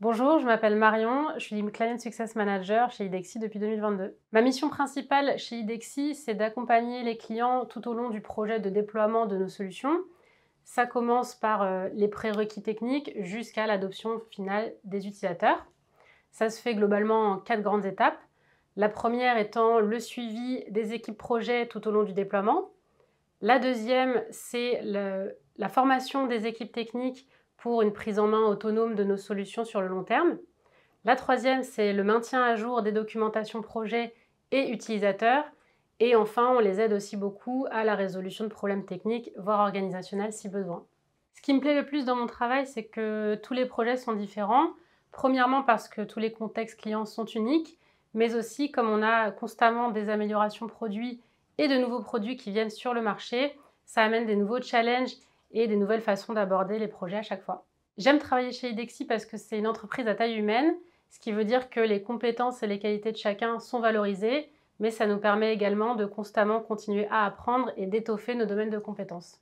Bonjour, je m'appelle Marion, je suis Client Success Manager chez IDEXI depuis 2022. Ma mission principale chez IDEXI, c'est d'accompagner les clients tout au long du projet de déploiement de nos solutions. Ça commence par euh, les prérequis techniques jusqu'à l'adoption finale des utilisateurs. Ça se fait globalement en quatre grandes étapes. La première étant le suivi des équipes projet tout au long du déploiement. La deuxième, c'est la formation des équipes techniques pour une prise en main autonome de nos solutions sur le long terme. La troisième, c'est le maintien à jour des documentations projets et utilisateurs. Et enfin, on les aide aussi beaucoup à la résolution de problèmes techniques, voire organisationnels si besoin. Ce qui me plaît le plus dans mon travail, c'est que tous les projets sont différents. Premièrement parce que tous les contextes clients sont uniques, mais aussi comme on a constamment des améliorations produits et de nouveaux produits qui viennent sur le marché, ça amène des nouveaux challenges et des nouvelles façons d'aborder les projets à chaque fois. J'aime travailler chez Idexi parce que c'est une entreprise à taille humaine, ce qui veut dire que les compétences et les qualités de chacun sont valorisées, mais ça nous permet également de constamment continuer à apprendre et d'étoffer nos domaines de compétences.